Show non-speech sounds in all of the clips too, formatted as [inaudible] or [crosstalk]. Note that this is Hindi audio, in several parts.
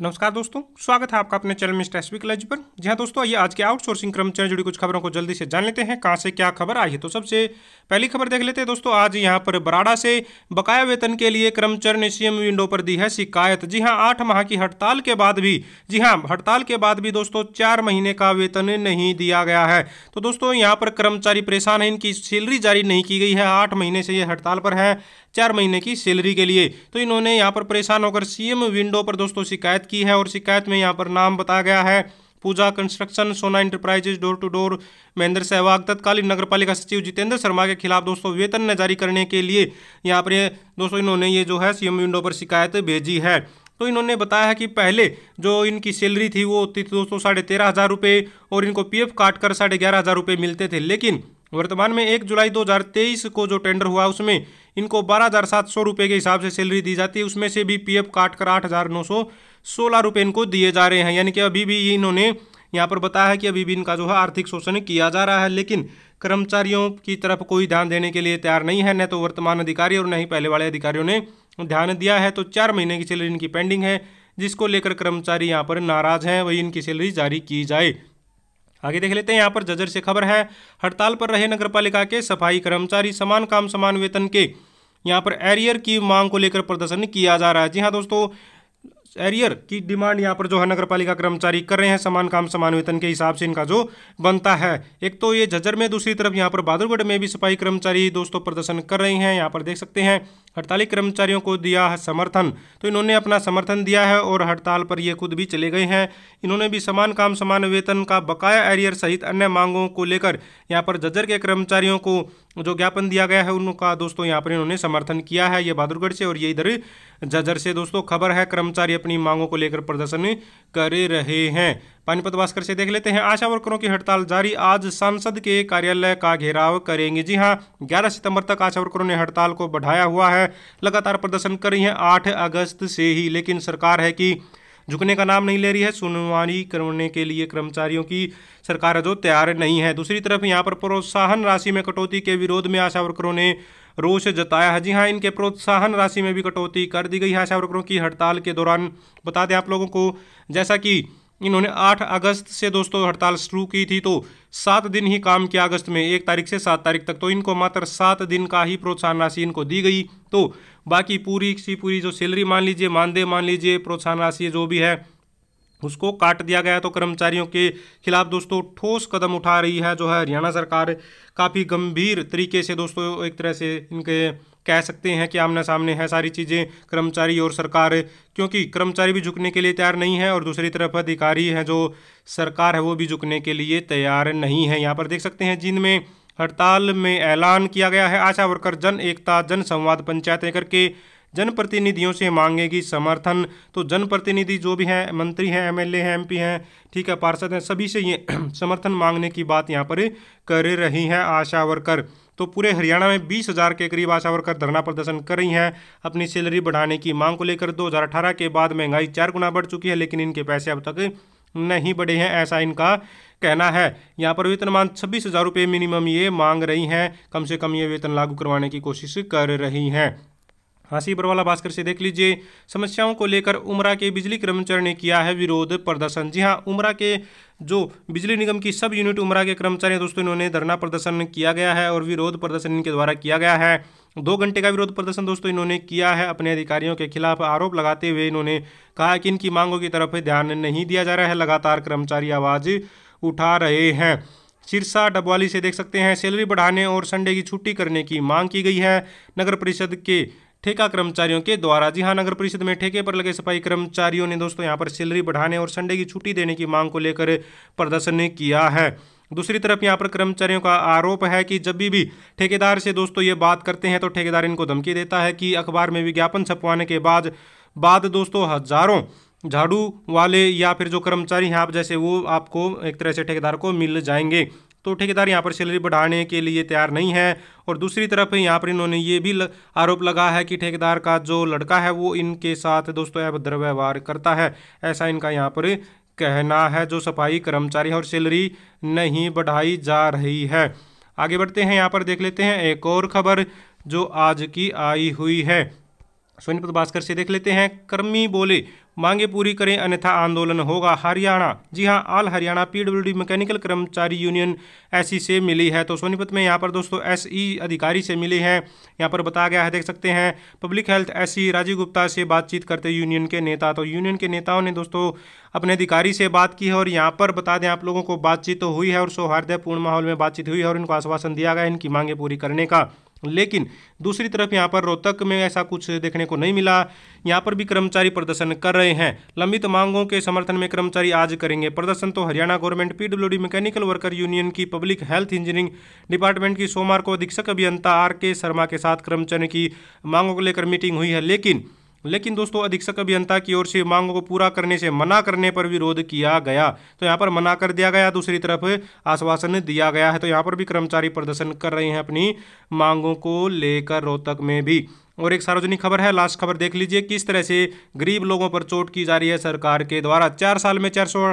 नमस्कार दोस्तों स्वागत है आपका अपने चैनल मिस्टर एसवी क्लज पर हाँ दोस्तों ये आज के आउटसोर्सिंग कर्मचारी जुड़ी कुछ खबरों को जल्दी से जान लेते हैं कहां से क्या खबर आई है तो सबसे पहली खबर देख लेते हैं दोस्तों आज यहाँ पर बराड़ा से बकाया वेतन के लिए कर्मचारी ने सीएम विंडो पर दी है शिकायत जी हाँ आठ माह की हड़ताल के बाद भी जी हाँ हड़ताल के बाद भी दोस्तों चार महीने का वेतन नहीं दिया गया है तो दोस्तों यहाँ पर कर्मचारी परेशान है इनकी सैलरी जारी नहीं की गई है आठ महीने से ये हड़ताल पर है चार महीने की सैलरी के लिए तो इन्होंने यहाँ पर परेशान होकर सीएम विंडो पर दोस्तों शिकायत की है और शिकायत में यहाँ पर नाम बताया गया है Pooja construction Sona enterprises door to door Mahendra Sehwag तत्कालीन नगर पालिका सचिव जितेंद्र शर्मा के खिलाफ दोस्तों वेतन न जारी करने के लिए यहाँ पर दोस्तों इन्होंने ये जो है सीएम विंडो पर शिकायत भेजी है तो इन्होंने बताया है कि पहले जो इनकी सैलरी थी वो होती थी दोस्तों साढ़े तेरह हज़ार रुपये और इनको पीएफ काट कर साढ़े ग्यारह हज़ार रुपये मिलते थे लेकिन वर्तमान में एक जुलाई 2023 को जो टेंडर हुआ उसमें इनको बारह हज़ार सात सौ रुपये के हिसाब से सैलरी दी जाती है उसमें से भी पीएफ काट कर आठ हज़ार नौ सौ सोलह रुपये इनको दिए जा रहे हैं यानी कि अभी भी इन्होंने यहाँ पर बताया है कि अभी भी इनका जो है आर्थिक शोषण किया जा रहा है लेकिन कर्मचारियों की तरफ कोई ध्यान देने के लिए तैयार नहीं है न तो वर्तमान अधिकारी और न ही पहले वाले अधिकारियों ने ध्यान दिया है तो चार महीने की सैलरी इनकी पेंडिंग है जिसको लेकर कर्मचारी यहाँ पर नाराज हैं वही इनकी सैलरी जारी की जाए आगे देख लेते हैं यहाँ पर जजर से खबर है हड़ताल पर रहे नगर पालिका के सफाई कर्मचारी समान काम समान वेतन के यहाँ पर एरियर की मांग को लेकर प्रदर्शन किया जा रहा है जी हाँ दोस्तों एरियर की डिमांड यहाँ पर जो है नगर पालिका कर्मचारी कर रहे हैं समान काम समान वेतन के हिसाब से इनका जो बनता है एक तो ये झज्जर में दूसरी तरफ यहाँ पर बहादुरगढ़ में भी सफाई कर्मचारी दोस्तों प्रदर्शन कर रहे हैं यहाँ पर देख सकते हैं हड़ताली कर्मचारियों को दिया है समर्थन तो इन्होंने अपना समर्थन दिया है और हड़ताल पर ये खुद भी चले गए हैं इन्होंने भी समान काम समान वेतन का बकाया एरियर सहित अन्य मांगों को लेकर यहाँ पर जज्जर के कर्मचारियों को जो ज्ञापन दिया गया है उनका दोस्तों यहाँ पर इन्होंने समर्थन किया है ये बहादुरगढ़ से और ये इधर जज्जर से दोस्तों खबर है कर्मचारी अपनी मांगों को लेकर प्रदर्शन कर रहे हैं पानीपत भास्कर से देख लेते हैं आशा वर्करों की हड़ताल जारी आज सांसद के कार्यालय का घेराव करेंगे जी हां 11 सितंबर तक आशा वर्करों ने हड़ताल को बढ़ाया हुआ है लगातार प्रदर्शन कर रही है आठ अगस्त से ही लेकिन सरकार है कि झुकने का नाम नहीं ले रही है सुनवाई करने के लिए कर्मचारियों की सरकार जो तैयार नहीं है दूसरी तरफ यहाँ पर प्रोत्साहन राशि में कटौती के विरोध में आशा वर्करों ने रोष जताया है जी हाँ इनके प्रोत्साहन राशि में भी कटौती कर दी गई है आशा वर्करों की हड़ताल के दौरान बता दें आप लोगों को जैसा कि इन्होंने 8 अगस्त से दोस्तों हड़ताल शुरू की थी तो सात दिन ही काम किया अगस्त में एक तारीख से सात तारीख तक तो इनको मात्र सात दिन का ही प्रोत्साहन राशि इनको दी गई तो बाकी पूरी सी पूरी जो सैलरी मान लीजिए मानदेय मान लीजिए प्रोत्साहन राशि जो भी है उसको काट दिया गया तो कर्मचारियों के खिलाफ दोस्तों ठोस कदम उठा रही है जो है हरियाणा सरकार काफ़ी गंभीर तरीके से दोस्तों एक तरह से इनके कह सकते हैं कि आमने सामने है सारी चीज़ें कर्मचारी और सरकार क्योंकि कर्मचारी भी झुकने के लिए तैयार नहीं है और दूसरी तरफ अधिकारी हैं जो सरकार है वो भी झुकने के लिए तैयार नहीं है यहाँ पर देख सकते हैं जिनमें हड़ताल में ऐलान किया गया है आशा वर्कर जन एकता जन संवाद पंचायतें करके जनप्रतिनिधियों से मांगेगी समर्थन तो जनप्रतिनिधि जो भी हैं मंत्री हैं एमएलए हैं एमपी हैं ठीक है पार्षद हैं सभी से ये [clears throat] समर्थन मांगने की बात यहाँ पर कर रही हैं आशा वर्कर तो पूरे हरियाणा में बीस हज़ार के करीब आशा वर्कर धरना प्रदर्शन कर रही हैं अपनी सैलरी बढ़ाने की मांग को लेकर दो के बाद महंगाई चार गुना बढ़ चुकी है लेकिन इनके पैसे अब तक नहीं बढ़े हैं ऐसा इनका कहना है यहाँ पर वेतनमान छब्बीस हज़ार रुपये मिनिमम ये मांग रही हैं कम से कम ये वेतन लागू करवाने की कोशिश कर रही हैं हासी बरवाला भास्कर से देख लीजिए समस्याओं को लेकर उमरा के बिजली कर्मचारी ने किया है विरोध प्रदर्शन जी हाँ उमरा के जो बिजली निगम की सब यूनिट उमरा के कर्मचारी दोस्तों इन्होंने धरना प्रदर्शन किया गया है और विरोध प्रदर्शन इनके द्वारा किया गया है दो घंटे का विरोध प्रदर्शन दोस्तों इन्होंने किया है अपने अधिकारियों के खिलाफ आरोप लगाते हुए इन्होंने कहा कि इनकी मांगों की तरफ ध्यान नहीं दिया जा रहा है लगातार कर्मचारी आवाज़ उठा रहे हैं सिरसा डबवाली से देख सकते हैं सैलरी बढ़ाने और संडे की छुट्टी करने की मांग की गई है नगर परिषद के ठेका कर्मचारियों के द्वारा जी हाँ नगर परिषद में ठेके पर लगे सफाई कर्मचारियों ने दोस्तों यहाँ पर सैलरी बढ़ाने और संडे की छुट्टी देने की मांग को लेकर प्रदर्शन किया है दूसरी तरफ यहाँ पर कर्मचारियों का आरोप है कि जब भी भी ठेकेदार से दोस्तों ये बात करते हैं तो ठेकेदार इनको धमकी देता है कि अखबार में विज्ञापन छपवाने के बाद बाद दोस्तों हजारों झाड़ू वाले या फिर जो कर्मचारी हैं आप जैसे वो आपको एक तरह से ठेकेदार को मिल जाएंगे तो ठेकेदार यहाँ पर सैलरी बढ़ाने के लिए तैयार नहीं है और दूसरी तरफ यहाँ पर इन्होंने ये भी आरोप लगा है कि ठेकेदार का जो लड़का है वो इनके साथ दोस्तों अभद्र व्यवहार करता है ऐसा इनका यहाँ पर कहना है जो सफाई कर्मचारी और सैलरी नहीं बढ़ाई जा रही है आगे बढ़ते हैं यहाँ पर देख लेते हैं एक और खबर जो आज की आई हुई है सोनीपत भास्कर से देख लेते हैं कर्मी बोले मांगे पूरी करें अन्यथा आंदोलन होगा हरियाणा जी हां ऑल हरियाणा पीडब्ल्यूडी मैकेनिकल कर्मचारी यूनियन एसई से मिली है तो सोनीपत में यहां पर दोस्तों एसई अधिकारी से मिले हैं यहां पर बताया गया है देख सकते हैं public health SE Rajeev Gupta से बातचीत करते यूनियन के नेता तो यूनियन के नेताओं ने दोस्तों अपने अधिकारी से बात की है और यहाँ पर बता दें आप लोगों को बातचीत तो हुई है और सौहार्दपूर्ण माहौल में बातचीत हुई है और इनको आश्वासन दिया गया इनकी मांगे पूरी करने का लेकिन दूसरी तरफ यहाँ पर रोहतक में ऐसा कुछ देखने को नहीं मिला यहाँ पर भी कर्मचारी प्रदर्शन कर रहे हैं लंबित मांगों के समर्थन में कर्मचारी आज करेंगे प्रदर्शन तो Haryana government PWD mechanical worker union की पब्लिक हेल्थ इंजीनियरिंग डिपार्टमेंट की सोमवार को अधीक्षक अभियंता आर के शर्मा के साथ कर्मचारियों की मांगों को लेकर मीटिंग हुई है लेकिन लेकिन दोस्तों अधीक्षक अभियंता की ओर से मांगों को पूरा करने से मना करने पर विरोध किया गया तो यहाँ पर मना कर दिया गया दूसरी तरफ आश्वासन दिया गया है तो यहाँ पर भी कर्मचारी प्रदर्शन कर रहे हैं अपनी मांगों को लेकर रोहतक में भी और एक सार्वजनिक खबर है लास्ट खबर देख लीजिए किस तरह से गरीब लोगों पर चोट की जा रही है सरकार के द्वारा चार साल में चार सौ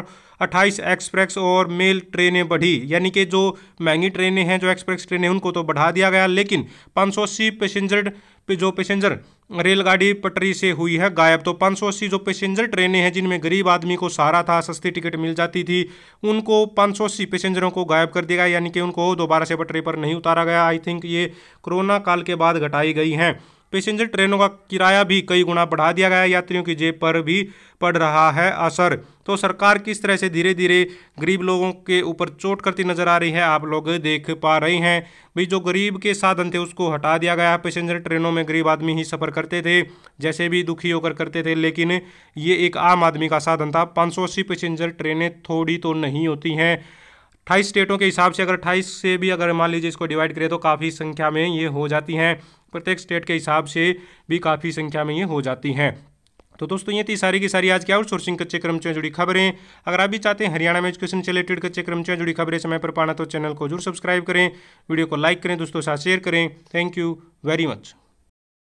अट्ठाईस एक्सप्रेस और मेल ट्रेनें बढ़ी यानी कि जो महंगी ट्रेनें हैं जो एक्सप्रेस ट्रेनें उनको तो बढ़ा दिया गया लेकिन पाँच सौ अस्सी पैसेंजर जो पैसेंजर रेलगाड़ी पटरी से हुई है गायब तो पाँच सौ अस्सी जो पैसेंजर ट्रेनें हैं जिनमें गरीब आदमी को सारा था सस्ती टिकट मिल जाती थी उनको पाँच सौ अस्सी पैसेंजरों को गायब कर दिया गया यानी कि उनको दोबारा से पटरी पर नहीं उतारा गया आई थिंक ये कोरोना काल के बाद घटाई गई हैं पैसेंजर ट्रेनों का किराया भी कई गुना बढ़ा दिया गया यात्रियों की जेब पर भी पड़ रहा है असर तो सरकार किस तरह से धीरे धीरे गरीब लोगों के ऊपर चोट करती नजर आ रही है आप लोग देख पा रहे हैं भाई जो गरीब के साधन थे उसको हटा दिया गया पैसेंजर ट्रेनों में गरीब आदमी ही सफ़र करते थे जैसे भी दुखी होकर करते थे लेकिन ये एक आम आदमी का साधन था पाँच पैसेंजर ट्रेनें थोड़ी तो नहीं होती हैं अट्ठाईस स्टेटों के हिसाब से अगर अट्ठाईस से भी अगर मान लीजिए इसको डिवाइड करें तो काफ़ी संख्या में ये हो जाती हैं प्रत्येक स्टेट के हिसाब से भी काफ़ी संख्या में ये हो जाती हैं तो दोस्तों ये थी सारी की सारी आज की आउटसोर्सिंग कच्चे कर्मचारियों जुड़ी खबरें अगर आप भी चाहते हैं हरियाणा में एजुकेशन से रिलेटेड कच्चे कर्मचारियों जुड़ी खबरें समय पर पाना तो चैनल को जरूर सब्सक्राइब करें वीडियो को लाइक करें दोस्तों साथ शेयर करें थैंक यू वेरी मच